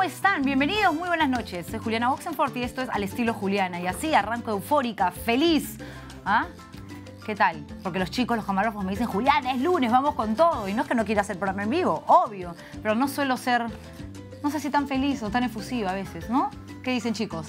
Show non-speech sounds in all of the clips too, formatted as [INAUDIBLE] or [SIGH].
¿Cómo están? Bienvenidos, muy buenas noches. Soy Juliana Boxenfort y esto es Al Estilo Juliana. Y así arranco eufórica, feliz. ¿ah? ¿Qué tal? Porque los chicos, los camarógrafos me dicen, Juliana, es lunes, vamos con todo. Y no es que no quiera hacer programa en vivo, obvio. Pero no suelo ser, no sé si tan feliz o tan efusiva a veces, ¿no? ¿Qué dicen chicos?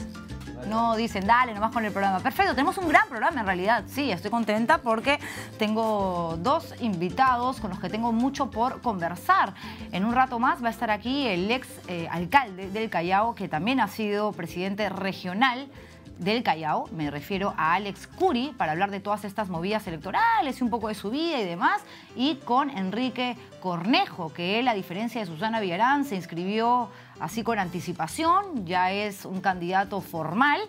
No dicen, dale, nomás con el programa. Perfecto, tenemos un gran programa en realidad. Sí, estoy contenta porque tengo dos invitados con los que tengo mucho por conversar. En un rato más va a estar aquí el ex eh, alcalde del Callao, que también ha sido presidente regional del Callao, me refiero a Alex Curi, para hablar de todas estas movidas electorales y un poco de su vida y demás, y con Enrique Cornejo, que él, a diferencia de Susana Villarán, se inscribió así con anticipación, ya es un candidato formal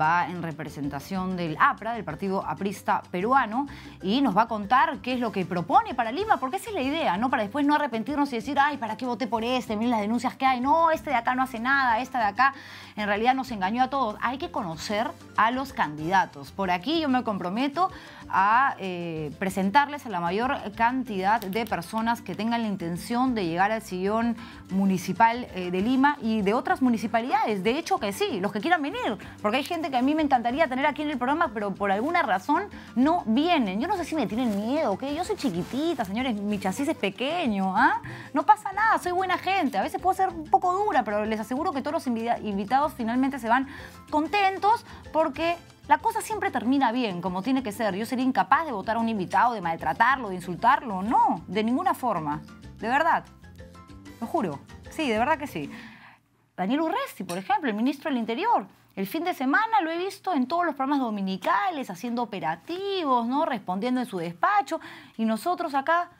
va en representación del APRA, del Partido Aprista Peruano, y nos va a contar qué es lo que propone para Lima, porque esa es la idea, ¿no? Para después no arrepentirnos y decir, ay, ¿para qué voté por este? Miren las denuncias que hay, no, este de acá no hace nada, esta de acá en realidad nos engañó a todos. Hay que conocer a los candidatos. Por aquí yo me comprometo a eh, presentarles a la mayor cantidad de personas que tengan la intención de llegar al sillón municipal eh, de Lima y de otras municipalidades. De hecho que sí, los que quieran venir, porque hay gente que a mí me encantaría tener aquí en el programa, pero por alguna razón no vienen. Yo no sé si me tienen miedo, que yo soy chiquitita, señores, mi chasis es pequeño, ¿ah? No pasa nada, soy buena gente. A veces puedo ser un poco dura, pero les aseguro que todos los invitados finalmente se van contentos porque la cosa siempre termina bien, como tiene que ser. Yo sería incapaz de votar a un invitado, de maltratarlo, de insultarlo. No, de ninguna forma. De verdad. Lo juro. Sí, de verdad que sí. Daniel Urresti, por ejemplo, el ministro del Interior. El fin de semana lo he visto en todos los programas dominicales, haciendo operativos, ¿no? Respondiendo en su despacho. Y nosotros acá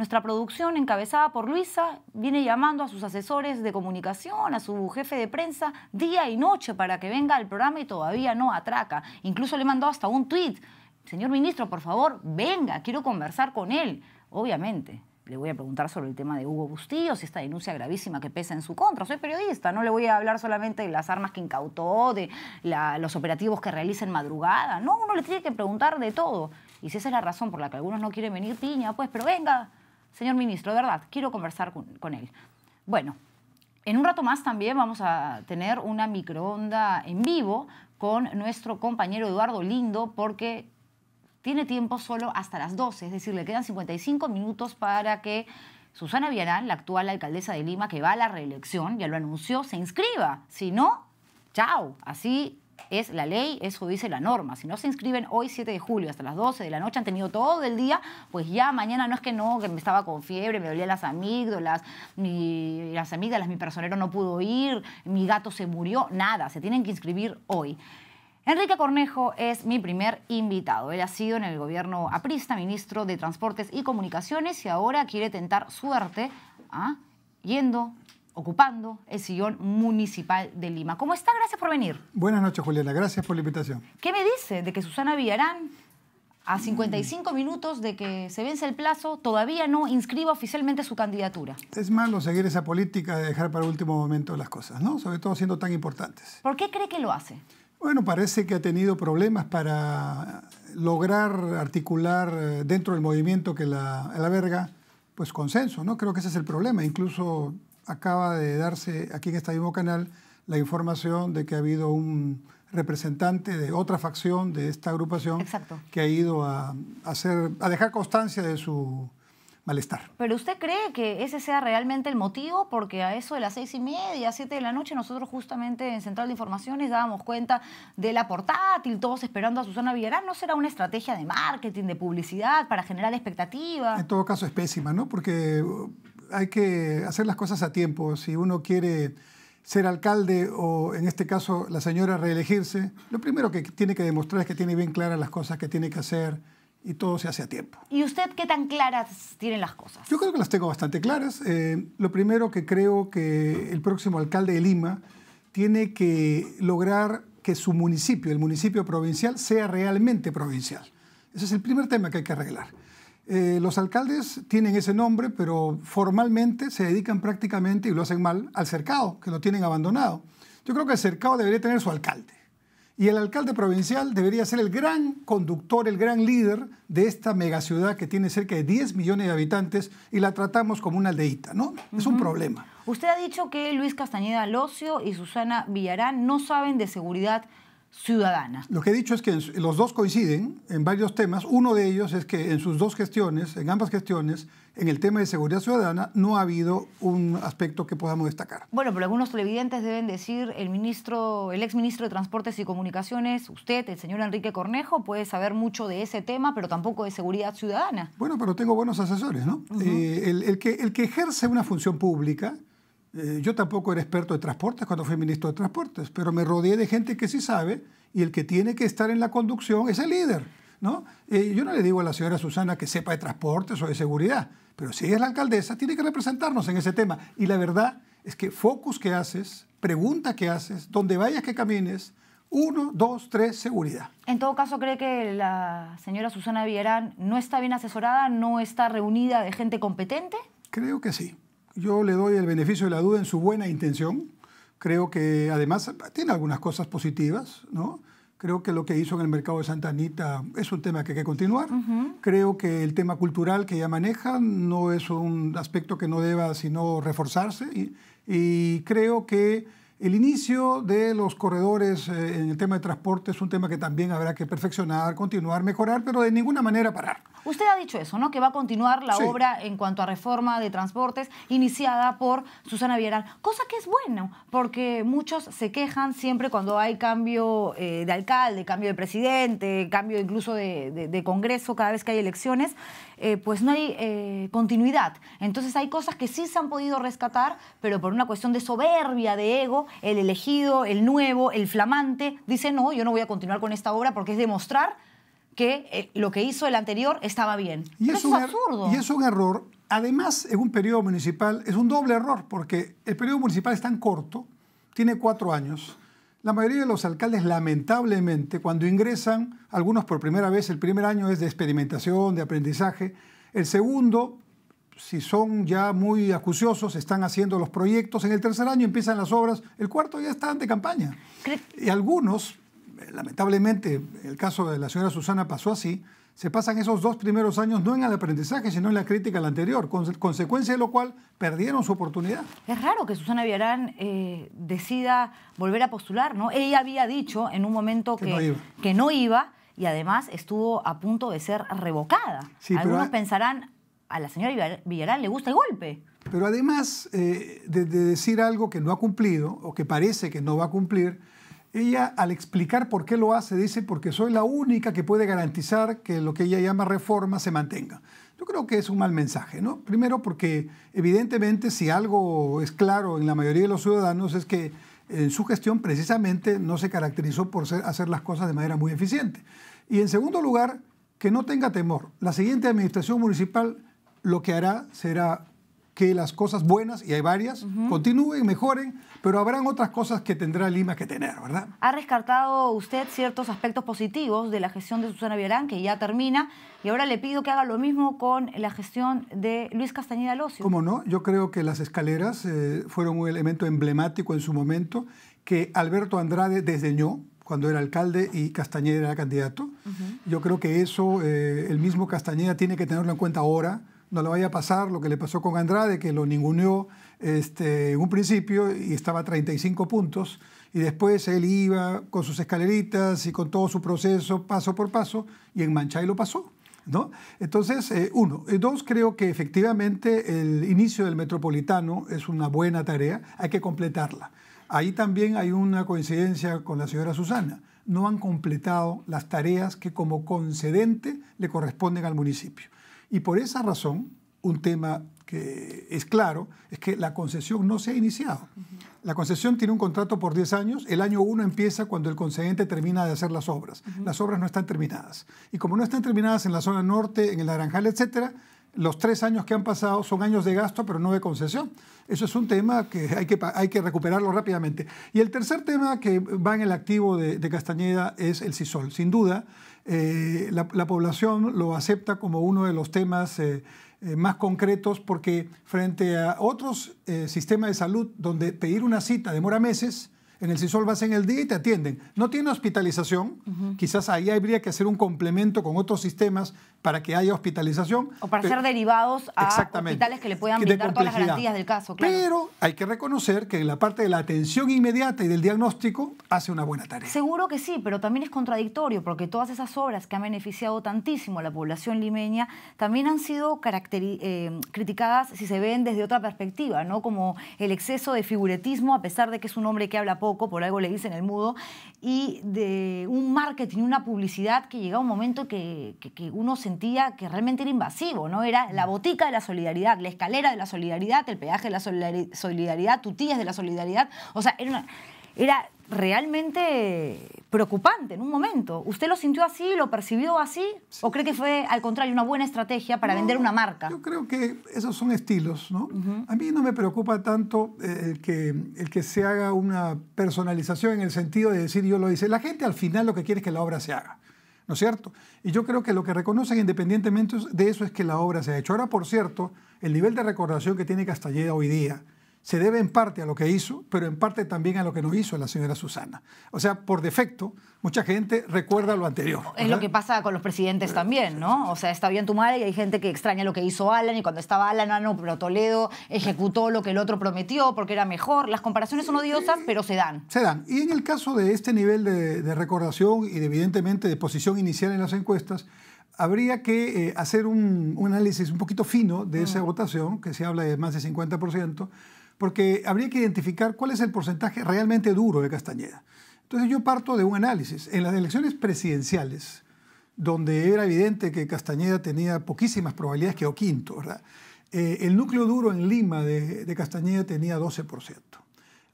nuestra producción, encabezada por Luisa, viene llamando a sus asesores de comunicación, a su jefe de prensa, día y noche para que venga al programa y todavía no atraca. Incluso le mandó hasta un tuit. Señor ministro, por favor, venga, quiero conversar con él. Obviamente, le voy a preguntar sobre el tema de Hugo Bustillo, si esta denuncia gravísima que pesa en su contra. Soy periodista, no le voy a hablar solamente de las armas que incautó, de los operativos que realiza en madrugada. No, uno le tiene que preguntar de todo. Y si esa es la razón por la que algunos no quieren venir, piña, pues, pero venga, señor ministro, de verdad, quiero conversar con, él. Bueno, en un rato más también vamos a tener una microonda en vivo con nuestro compañero Eduardo Lindo porque tiene tiempo solo hasta las 12, es decir, le quedan 55 minutos para que Susana Vianal, la actual alcaldesa de Lima que va a la reelección, ya lo anunció, se inscriba. Si no, chao. Así es la ley, eso dice la norma. Si no se inscriben hoy 7 de julio hasta las 12 de la noche, han tenido todo el día, pues ya mañana no es que no, que me estaba con fiebre, me dolían las amígdalas, mi, las mi personero no pudo ir, mi gato se murió, nada, se tienen que inscribir hoy. Enrique Cornejo es mi primer invitado. Él ha sido en el gobierno aprista, ministro de Transportes y Comunicaciones, y ahora quiere tentar suerte ¿ah? yendo ocupando el sillón municipal de Lima. ¿Cómo está? Gracias por venir. Buenas noches, Juliana. Gracias por la invitación. ¿Qué me dice de que Susana Villarán, a 55 minutos de que se vence el plazo, todavía no inscriba oficialmente su candidatura? Es malo seguir esa política de dejar para el último momento las cosas, ¿no? Sobre todo siendo tan importantes. ¿Por qué cree que lo hace? Bueno, parece que ha tenido problemas para lograr articular eh, dentro del movimiento que la, la verga, pues consenso, ¿no? Creo que ese es el problema. Incluso acaba de darse aquí en este mismo canal la información de que ha habido un representante de otra facción de esta agrupación que ha ido a, hacer, a dejar constancia de su malestar. Pero usted cree que ese sea realmente el motivo, porque a eso de las seis y media, siete de la noche, nosotros justamente en Central de Informaciones dábamos cuenta de la portátil, todos esperando a Susana Villarán, ¿no será una estrategia de marketing, de publicidad, para generar expectativas? En todo caso es pésima, ¿no? Porque hay que hacer las cosas a tiempo. Si uno quiere ser alcalde o, en este caso, la señora reelegirse, lo primero que tiene que demostrar es que tiene bien claras las cosas que tiene que hacer y todo se hace a tiempo. ¿Y usted qué tan claras tienen las cosas? Yo creo que las tengo bastante claras. Eh, lo primero que creo que el próximo alcalde de Lima tiene que lograr que su municipio, el municipio provincial, sea realmente provincial. Ese es el primer tema que hay que arreglar. Eh, los alcaldes tienen ese nombre, pero formalmente se dedican prácticamente, y lo hacen mal, al cercado, que lo tienen abandonado. Yo creo que el cercado debería tener su alcalde. Y el alcalde provincial debería ser el gran conductor, el gran líder de esta megaciudad que tiene cerca de 10 millones de habitantes y la tratamos como una aldeíta, ¿no? Es un problema. Usted ha dicho que Luis Castañeda Locio y Susana Villarán no saben de seguridad ciudadana. Lo que he dicho es que los dos coinciden en varios temas. Uno de ellos es que en sus dos gestiones, en ambas gestiones, en el tema de seguridad ciudadana no ha habido un aspecto que podamos destacar. Bueno, pero algunos televidentes deben decir, el ministro, el exministro de Transportes y Comunicaciones, usted, el señor Enrique Cornejo, puede saber mucho de ese tema, pero tampoco de seguridad ciudadana. Bueno, pero tengo buenos asesores, ¿no? Eh, el que ejerce una función pública eh, yo tampoco era experto de transportes cuando fui ministro de transportes, pero me rodeé de gente que sí sabe y el que tiene que estar en la conducción es el líder. ¿no? Eh, yo no le digo a la señora Susana que sepa de transportes o de seguridad, pero si es la alcaldesa, tiene que representarnos en ese tema. Y la verdad es que focus que haces, pregunta que haces, donde vayas que camines, uno, dos, tres, seguridad. En todo caso, ¿cree que la señora Susana Villarán no está bien asesorada, no está reunida de gente competente? Creo que sí yo le doy el beneficio de la duda en su buena intención. Creo que además tiene algunas cosas positivas, ¿no? Creo que lo que hizo en el mercado de Santa Anita es un tema que hay que continuar. Creo que el tema cultural que ya maneja no es un aspecto que no deba sino reforzarse. Y, creo que el inicio de los corredores eh, en el tema de transporte es un tema que también habrá que perfeccionar, continuar, mejorar, pero de ninguna manera parar. Usted ha dicho eso, ¿no? Que va a continuar la obra en cuanto a reforma de transportes iniciada por Susana Villarán, cosa que es bueno, porque muchos se quejan siempre cuando hay cambio eh, de alcalde, cambio de presidente, cambio incluso de, Congreso cada vez que hay elecciones, eh, pues no hay eh, continuidad. Entonces hay cosas que sí se han podido rescatar, pero por una cuestión de soberbia, de ego, el elegido, el nuevo, el flamante, dice, no, yo no voy a continuar con esta obra porque es demostrar que eh, lo que hizo el anterior estaba bien. Y es, absurdo. Y es un error. Además, en un periodo municipal es un doble error, porque el periodo municipal es tan corto, tiene cuatro años. La mayoría de los alcaldes, lamentablemente, cuando ingresan, algunos por primera vez, el primer año es de experimentación, de aprendizaje. El segundo, si son ya muy acuciosos, están haciendo los proyectos. En el tercer año empiezan las obras. El cuarto ya están de campaña. Y algunos, lamentablemente, el caso de la señora Susana pasó así, se pasan esos dos primeros años no en el aprendizaje, sino en la crítica al anterior, con, consecuencia de lo cual perdieron su oportunidad. Es raro que Susana Villarán eh, decida volver a postular, ¿no? Ella había dicho en un momento que, no, iba. y además estuvo a punto de ser revocada. Algunos pensarán, a la señora Villarán le gusta el golpe. Pero además eh, de decir algo que no ha cumplido o que parece que no va a cumplir, ella, al explicar por qué lo hace, dice, porque soy la única que puede garantizar que lo que ella llama reforma se mantenga. Yo creo que es un mal mensaje, ¿no? Primero porque, evidentemente, si algo es claro en la mayoría de los ciudadanos es que en eh, su gestión precisamente no se caracterizó por hacer las cosas de manera muy eficiente. Y en segundo lugar, que no tenga temor. La siguiente administración municipal lo que hará será que las cosas buenas, y hay varias, continúen, mejoren, pero habrán otras cosas que tendrá Lima que tener, ¿verdad? Ha rescatado usted ciertos aspectos positivos de la gestión de Susana Villarán, que ya termina, y ahora le pido que haga lo mismo con la gestión de Luis Castañeda Locio. ¿Cómo no? Yo creo que las escaleras eh, fueron un elemento emblemático en su momento que Alberto Andrade desdeñó, cuando era alcalde y Castañeda era candidato. Yo creo que eso, eh, el mismo Castañeda tiene que tenerlo en cuenta ahora, no le vaya a pasar lo que le pasó con Andrade, que lo ninguneó este, en un principio y estaba a 35 puntos, y después él iba con sus escaleritas y con todo su proceso, paso por paso, y en Manchay lo pasó. ¿No? Entonces, eh, uno. Eh, dos, creo que efectivamente el inicio del metropolitano es una buena tarea, hay que completarla. Ahí también hay una coincidencia con la señora Susana. No han completado las tareas que como concedente le corresponden al municipio. Y por esa razón, un tema que es claro es que la concesión no se ha iniciado. La concesión tiene un contrato por 10 años, el año 1 empieza cuando el concedente termina de hacer las obras. Las obras no están terminadas. Y como no están terminadas en la zona norte, en el Naranjal, etcétera, los tres años que han pasado son años de gasto, pero no de concesión. Eso es un tema que hay que, hay recuperarlo rápidamente. Y el tercer tema que va en el activo de, Castañeda es el sisol Sin duda, eh, la, población lo acepta como uno de los temas eh, eh, más concretos porque frente a otros sistemas de salud donde pedir una cita demora meses, en el CISOL vas en el día y te atienden. No tiene hospitalización, quizás ahí habría que hacer un complemento con otros sistemas para que haya hospitalización. O para ser derivados a hospitales que le puedan brindar todas las garantías del caso. Pero hay que reconocer que en la parte de la atención inmediata y del diagnóstico hace una buena tarea. Seguro que sí, pero también es contradictorio porque todas esas obras que han beneficiado tantísimo a la población limeña también han sido eh, criticadas si se ven desde otra perspectiva, ¿no? Como el exceso de figuretismo, a pesar de que es un hombre que habla poco poco, por algo le dicen el mudo, y de un marketing, una publicidad que llegaba un momento que, uno sentía que realmente era invasivo, ¿no? Era la botica de la solidaridad, la escalera de la solidaridad, el peaje de la solidaridad, tutillas de la solidaridad, o sea, era una era realmente preocupante en un momento. ¿Usted lo sintió así, lo percibió así? ¿O cree que fue, al contrario, una buena estrategia para vender una marca? Yo creo que esos son estilos, A mí no me preocupa tanto eh, el que, el que se haga una personalización en el sentido de decir yo lo hice. La gente al final lo que quiere es que la obra se haga. ¿No es cierto? Y yo creo que lo que reconocen independientemente de eso es que la obra se ha hecho. Ahora, por cierto, el nivel de recordación que tiene Castalleda hoy día, se debe en parte a lo que hizo, pero en parte también a lo que no hizo la señora Susana. O sea, por defecto, mucha gente recuerda lo anterior. Es lo que pasa con los presidentes eh, también, ¿no? O sea, está bien tu madre y hay gente que extraña lo que hizo Alan y cuando estaba Alan, ah, no, pero Toledo ejecutó lo que el otro prometió porque era mejor. Las comparaciones son odiosas, pero se dan. Se dan. Y en el caso de este nivel de, recordación y evidentemente de posición inicial en las encuestas, habría que eh, hacer un, análisis un poquito fino de mm. esa votación, que se habla de más de 50%, porque habría que identificar cuál es el porcentaje realmente duro de Castañeda. Entonces yo parto de un análisis. En las elecciones presidenciales, donde era evidente que Castañeda tenía poquísimas probabilidades, o quinto, eh, el núcleo duro en Lima de, de Castañeda tenía 12%.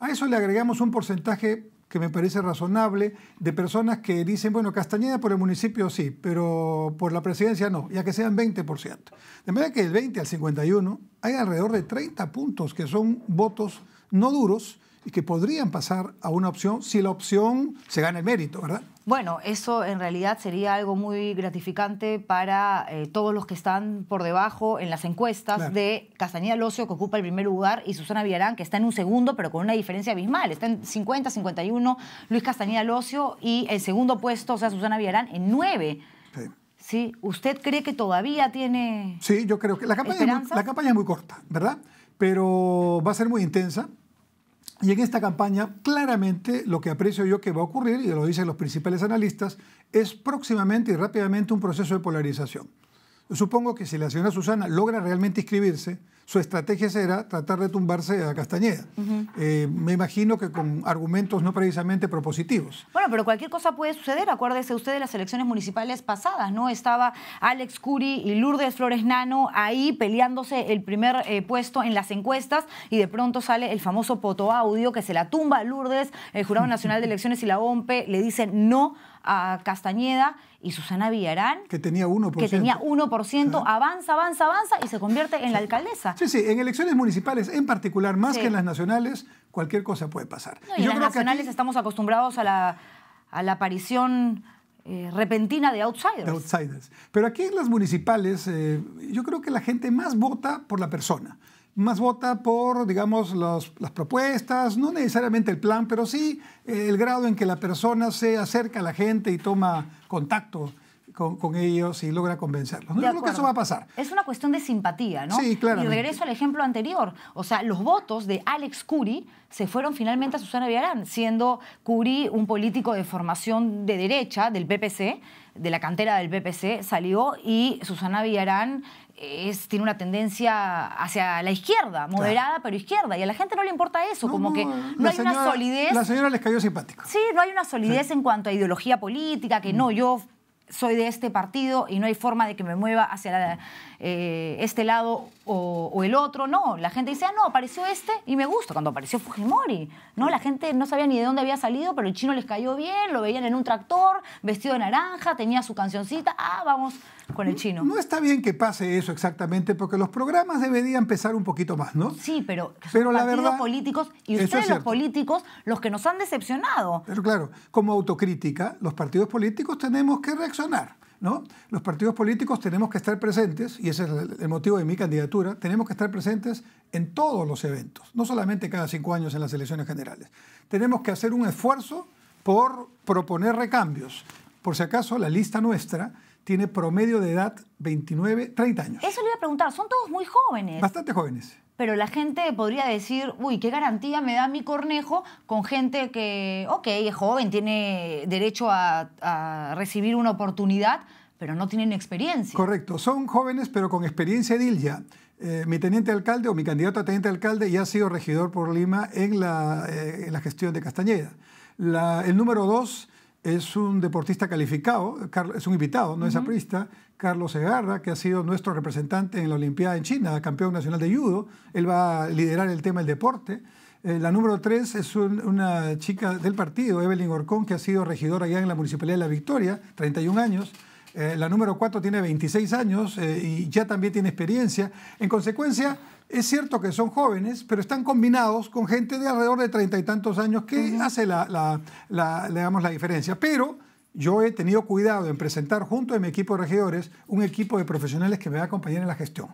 A eso le agregamos un porcentaje que me parece razonable, de personas que dicen, bueno, Castañeda por el municipio sí, pero por la presidencia no, ya que sean 20%. De manera que del 20 al 51 hay alrededor de 30 puntos que son votos no duros y que podrían pasar a una opción si la opción se gana el mérito, ¿verdad? Bueno, eso en realidad sería algo muy gratificante para eh, todos los que están por debajo en las encuestas de Castañeda Locio, que ocupa el primer lugar, y Susana Villarán, que está en un segundo, pero con una diferencia abismal. Está en 50, 51, Luis Castañeda Locio, y el segundo puesto, o sea, Susana Villarán, en 9. Sí. ¿Usted cree que todavía tiene. Sí, yo creo que la campaña es muy corta, ¿verdad? Pero va a ser muy intensa. Y en esta campaña, claramente lo que aprecio yo que va a ocurrir, y lo dicen los principales analistas, es próximamente y rápidamente un proceso de polarización. supongo que si la señora Susana logra realmente inscribirse, su estrategia será tratar de tumbarse a Castañeda. Eh, me imagino que con argumentos no precisamente propositivos. Bueno, pero cualquier cosa puede suceder. Acuérdese usted de las elecciones municipales pasadas, ¿no? Estaba Alex Curi y Lourdes Flores Nano ahí peleándose el primer eh, puesto en las encuestas y de pronto sale el famoso Poto Audio que se la tumba a Lourdes, el Jurado Nacional de Elecciones y la OMPE le dicen no a Castañeda y Susana Villarán. Que tenía 1%. Que tenía 1%, avanza, avanza, avanza y se convierte en la alcaldesa. Sí, sí, en elecciones municipales en particular, más que en las nacionales, cualquier cosa puede pasar. y, en las nacionales estamos acostumbrados a la, aparición eh, repentina de outsiders. Pero aquí en las municipales, eh, yo creo que la gente más vota por la persona más vota por, digamos, las propuestas, no necesariamente el plan, pero sí eh, el grado en que la persona se acerca a la gente y toma contacto. Con, ellos y logra convencerlos. No creo que eso va a pasar. Es una cuestión de simpatía, ¿no? Sí, claro. Y regreso al ejemplo anterior. O sea, los votos de Alex Curi se fueron finalmente a Susana Villarán, siendo Curi un político de formación de derecha del PPC, de la cantera del PPC, salió y Susana Villarán tiene una tendencia hacia la izquierda, moderada pero izquierda, y a la gente no le importa eso, como que no hay una solidez. La señora les cayó simpático Sí, no hay una solidez en cuanto a ideología política, que no, mm. yo soy de este partido y no hay forma de que me mueva hacia eh, este lado o, el otro. No, la gente dice, ah, no, apareció este y me gusta. Cuando apareció Fujimori, ¿no? Mm. La gente no sabía ni de dónde había salido, pero el chino les cayó bien, lo veían en un tractor, vestido de naranja, tenía su cancioncita, ah, vamos con el chino. No está bien que pase eso exactamente, porque los programas deberían empezar un poquito más, ¿no? Sí, pero, pero partidos políticos y ustedes los políticos los que nos han decepcionado. Pero claro, como autocrítica, los partidos políticos tenemos que reaccionar. ¿No? Los partidos políticos tenemos que estar presentes, y ese es el motivo de mi candidatura, tenemos que estar presentes en todos los eventos, no solamente cada cinco años en las elecciones generales. Tenemos que hacer un esfuerzo por proponer recambios. Por si acaso, la lista nuestra tiene promedio de edad 29, 30 años. Eso le iba a preguntar, son todos muy jóvenes. Bastante jóvenes. Pero la gente podría decir, uy, ¿qué garantía me da mi cornejo con gente que, ok, es joven, tiene derecho a, recibir una oportunidad, pero no tienen experiencia? Correcto, son jóvenes pero con experiencia edil ya. Eh, mi teniente alcalde o mi candidato a teniente alcalde ya ha sido regidor por Lima en la, eh, gestión de Castañeda. el número dos es un deportista calificado, es un invitado, no es aprista, Carlos Segarra, que ha sido nuestro representante en la Olimpiada en China, campeón nacional de judo. Él va a liderar el tema del deporte. Eh, la número tres es una chica del partido, Evelyn Orcón, que ha sido regidora ya en la Municipalidad de La Victoria, 31 años. Eh, la número cuatro tiene 26 años eh, y ya también tiene experiencia. En consecuencia, es cierto que son jóvenes, pero están combinados con gente de alrededor de treinta y tantos años que hace la, la, la, la diferencia. Pero yo he tenido cuidado en presentar junto a mi equipo de regidores un equipo de profesionales que me va a acompañar en la gestión.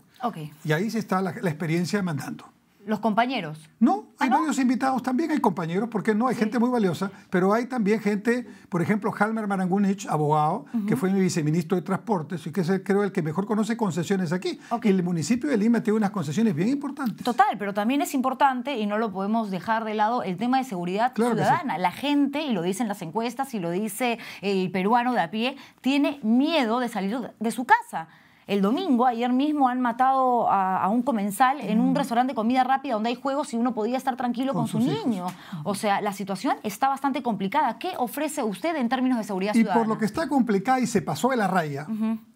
Y ahí se está la experiencia mandando los compañeros. No, ah, hay varios invitados, también hay compañeros, porque no, hay gente muy valiosa, pero hay también gente, por ejemplo, Halmer Marangunich, abogado, que fue mi viceministro de Transportes y que es el, creo el que mejor conoce concesiones aquí. El municipio de Lima tiene unas concesiones bien importantes. Total, pero también es importante, y no lo podemos dejar de lado, el tema de seguridad ciudadana. La gente, y lo dicen las encuestas, y lo dice el peruano de a pie, tiene miedo de salir de su casa. El domingo, ayer mismo, han matado a, un comensal en un mm. restaurante de comida rápida donde hay juegos y uno podía estar tranquilo con, su niño. O sea, la situación está bastante complicada. ¿Qué ofrece usted en términos de seguridad ciudadana? Y por lo que está complicada y se pasó de la raya,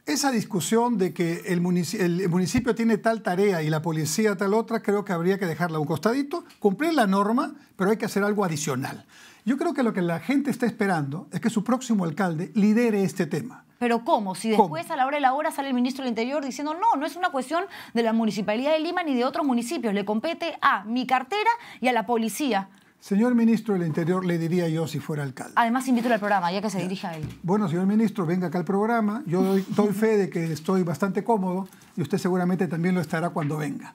esa discusión de que el municipio, el municipio, tiene tal tarea y la policía tal otra, creo que habría que dejarla a un costadito, cumplir la norma, pero hay que hacer algo adicional. Yo creo que lo que la gente está esperando es que su próximo alcalde lidere este tema pero ¿cómo? Si después a la hora de la hora sale el ministro del Interior diciendo, no, no es una cuestión de la Municipalidad de Lima ni de otros municipios, le compete a mi cartera y a la policía. Señor ministro del Interior, le diría yo si fuera alcalde. Además, invito al programa, ya que se dirige a él. Bueno, señor ministro, venga acá al programa. Yo doy, fe de que estoy bastante cómodo y usted seguramente también lo estará cuando venga.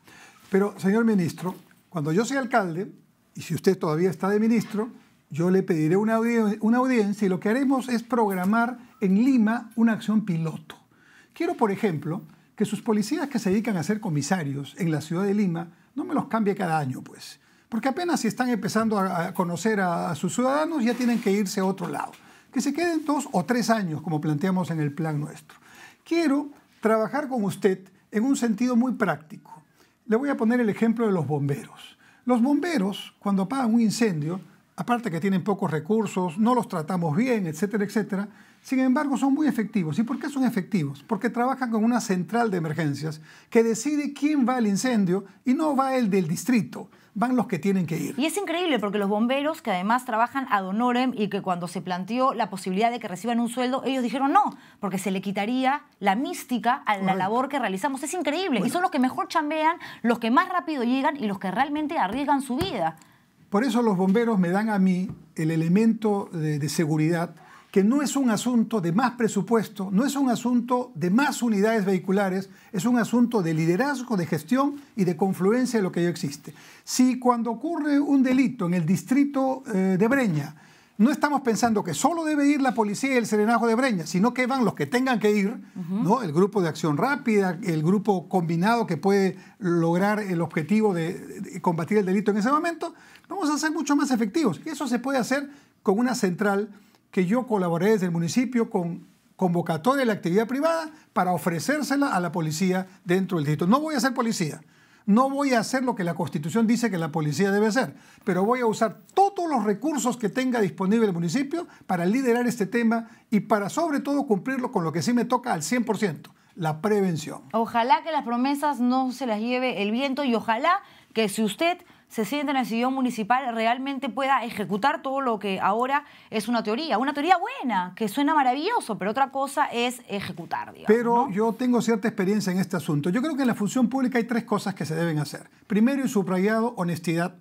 Pero, señor ministro, cuando yo soy alcalde, y si usted todavía está de ministro, yo le pediré una, audiencia y lo que haremos es programar en Lima una acción piloto. Quiero, por ejemplo, que sus policías que se dedican a ser comisarios en la ciudad de Lima no me los cambie cada año, pues. Porque apenas si están empezando a conocer a, sus ciudadanos ya tienen que irse a otro lado. Que se queden dos o tres años, como planteamos en el plan nuestro. Quiero trabajar con usted en un sentido muy práctico. Le voy a poner el ejemplo de los bomberos. Los bomberos, cuando apagan un incendio, aparte que tienen pocos recursos, no los tratamos bien, etcétera, etcétera. Sin embargo, son muy efectivos. ¿Y por qué son efectivos? Porque trabajan con una central de emergencias que decide quién va al incendio y no va el del distrito van los que tienen que ir. Y es increíble porque los bomberos que además trabajan ad honorem y que cuando se planteó la posibilidad de que reciban un sueldo, ellos dijeron no, porque se le quitaría la mística a la labor que realizamos. Es increíble. Y son los que mejor chambean, los que más rápido llegan y los que realmente arriesgan su vida. Por eso los bomberos me dan a mí el elemento de, seguridad, que no es un asunto de más presupuesto, no es un asunto de más unidades vehiculares, es un asunto de liderazgo, de gestión y de confluencia de lo que ya existe. Si cuando ocurre un delito en el distrito eh, de Breña, no estamos pensando que solo debe ir la policía y el serenajo de Breña, sino que van los que tengan que ir, ¿no? El grupo de acción rápida, el grupo combinado que puede lograr el objetivo de, combatir el delito en ese momento, vamos a ser mucho más efectivos. Y eso se puede hacer con una central que yo colaboré desde el municipio con convocatoria de la actividad privada para ofrecérsela a la policía dentro del distrito. No voy a ser policía, no voy a hacer lo que la Constitución dice que la policía debe hacer, pero voy a usar todos los recursos que tenga disponible el municipio para liderar este tema y para sobre todo cumplirlo con lo que sí me toca al 100%, la prevención. Ojalá que las promesas no se las lleve el viento y ojalá que si usted se siente en el sillón municipal realmente pueda ejecutar todo lo que ahora es una teoría. Una teoría buena, que suena maravilloso, pero otra cosa es ejecutar. pero yo tengo cierta experiencia en este asunto. Yo creo que en la función pública hay tres cosas que se deben hacer. Primero y subrayado, honestidad,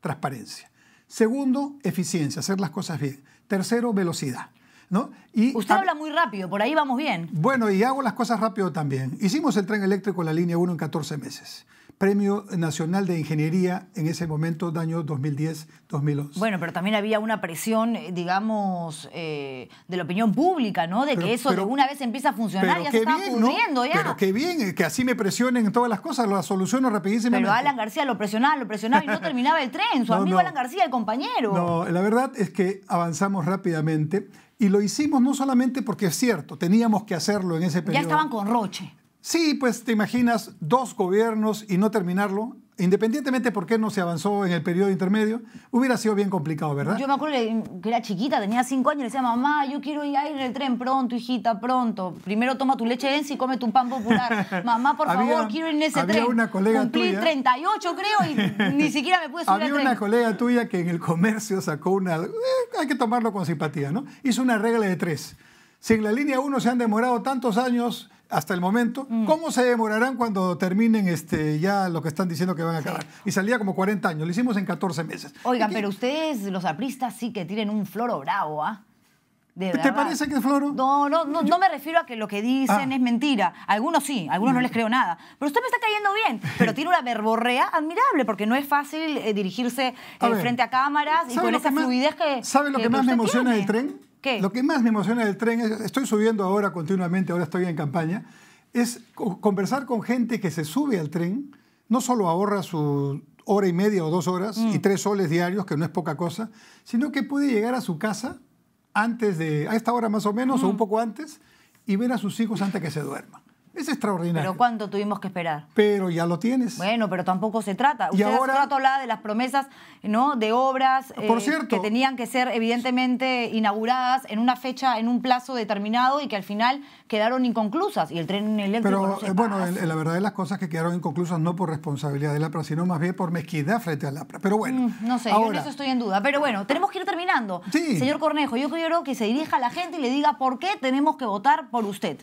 transparencia. Segundo, eficiencia, hacer las cosas bien. Tercero, velocidad. ¿No? Y Usted habla muy rápido, por ahí vamos bien. Bueno, y hago las cosas rápido también. Hicimos el tren eléctrico, en la línea 1, en 14 meses. Premio Nacional de Ingeniería en ese momento, de año 2010-2011. Bueno, pero también había una presión, digamos, eh, de la opinión pública, ¿no? De que eso de una vez empieza a funcionar, ya se está bien, ya. Pero qué bien, eh, que así me presionen en todas las cosas, las soluciono rapidísimas. Pero Alan García lo presionaba, lo presionaba y no terminaba el tren, su [LAUGHS] amigo Alan García, el compañero. No, la verdad es que avanzamos rápidamente y lo hicimos no solamente porque es cierto, teníamos que hacerlo en ese periodo. Ya estaban con Roche. Sí, pues te imaginas dos gobiernos y no terminarlo, independientemente por qué no se avanzó en el periodo intermedio, hubiera sido bien complicado, ¿verdad? Yo me acuerdo que era chiquita, tenía cinco años, decía, mamá, yo quiero ir a en el tren pronto, hijita, pronto. Primero toma tu leche densa y come tu pan popular. [LAUGHS] mamá, por favor, quiero ir en ese había tren. Una colega Cumplí 38, creo, y [LAUGHS] ni siquiera me pude subir Había una colega tuya que en el comercio sacó una... Eh, hay que tomarlo con simpatía, ¿no? Hizo una regla de tres. Si en la línea uno se han demorado tantos años hasta el momento. Mm. ¿Cómo se demorarán cuando terminen este, ya lo que están diciendo que van a acabar? Y salía como 40 años, lo hicimos en 14 meses. Oigan, pero ustedes, los apristas, sí que tienen un floro bravo, ¿ah? ¿Te parece que es floro? No, no, no, me refiero a que lo que dicen ah. es mentira. Algunos sí, algunos no les mm. creo nada. Pero usted me está cayendo bien, pero tiene una verborrea admirable, porque no es fácil eh, dirigirse eh, frente a cámaras y con esa fluidez que. ¿Sabe lo que, que más me emociona del tren? Lo que más me emociona del tren, estoy subiendo ahora continuamente, ahora estoy en campaña, es conversar con gente que se sube al tren, no solo ahorra su hora y media o dos horas y mm. tres soles diarios, que no es poca cosa, sino que puede llegar a su casa antes de, a esta hora más o menos, o mm. un poco antes, y ver a sus hijos antes que se duerman. Es extraordinario. Pero ¿cuánto tuvimos que esperar? Pero ya lo tienes. Bueno, pero tampoco se trata. Usted ahora... hace de las promesas, ¿no? De obras ah, eh, que tenían que ser evidentemente inauguradas en una fecha, en un plazo determinado y que al final quedaron inconclusas. Y el tren eléctrico. Pero eh, bueno, la verdad de las cosas que quedaron inconclusas no por responsabilidad del APRA, sino más bien por mezquindad frente al APRA. Pero bueno. Mm, no sé, ahora... eso estoy en duda. Pero bueno, tenemos que ir terminando. Sí. Señor Cornejo, yo quiero que se dirija a la gente y le diga por qué tenemos que votar por usted.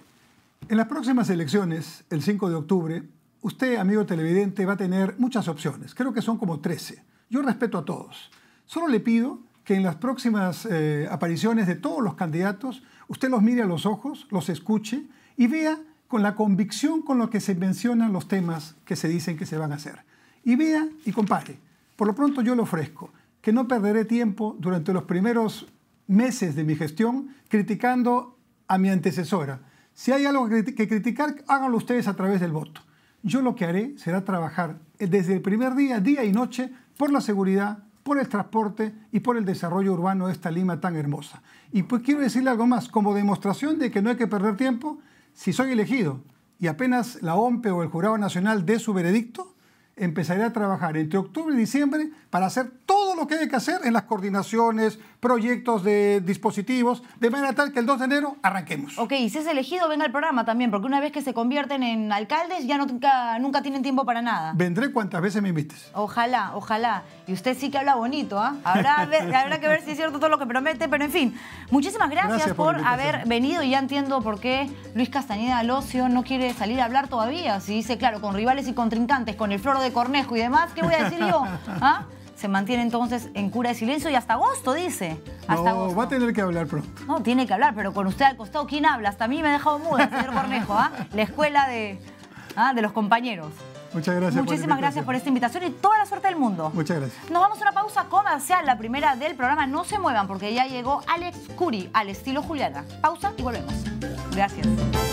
En las próximas elecciones, el 5 de octubre, usted, amigo televidente, va a tener muchas opciones. Creo que son como 13. Yo respeto a todos. Solo le pido que en las próximas eh, apariciones de todos los candidatos, usted los mire a los ojos, los escuche y vea con la convicción con lo que se mencionan los temas que se dicen que se van a hacer. Y vea y compare. Por lo pronto yo le ofrezco que no perderé tiempo durante los primeros meses de mi gestión criticando a mi antecesora, si hay algo que criticar, háganlo ustedes a través del voto. Yo lo que haré será trabajar eh, desde el primer día, día y noche, por la seguridad, por el transporte y por el desarrollo urbano de esta Lima tan hermosa. Y pues quiero decirle algo más, como demostración de que no hay que perder tiempo, si soy elegido y apenas la OMPE o el Jurado Nacional dé su veredicto, empezaré a trabajar entre octubre y diciembre para hacer todo lo que hay que hacer en las coordinaciones, proyectos de dispositivos, de manera tal que el 2 de enero arranquemos. Ok, y si es elegido, venga al programa también, porque una vez que se convierten en alcaldes, ya nunca, nunca tienen tiempo para nada. Vendré cuantas veces me invites. Ojalá, ojalá. Y usted sí que habla bonito, ¿ah? Habrá, [LAUGHS] que ver si es cierto todo lo que promete, pero en fin, muchísimas gracias, por, haber venido y ya entiendo por qué Luis Castañeda ocio no quiere salir a hablar todavía. Si dice, claro, con rivales y contrincantes, con el flor de Cornejo y demás, ¿qué voy a decir yo? [LAUGHS] ¿Ah? se mantiene entonces en cura de silencio y hasta agosto, dice. no, va a tener que hablar pro No, tiene que hablar, pero con usted al costado, ¿quién habla? Hasta a mí me ha dejado muda, señor Cornejo, ¿ah? La escuela de, ¿ah? de los compañeros. Muchas gracias. Muchísimas gracias por esta invitación y toda la suerte del mundo. Muchas gracias. Nos vamos a una pausa comercial, la primera del programa. No se muevan porque ya llegó Alex Curi al estilo Juliana. Pausa y volvemos. Gracias.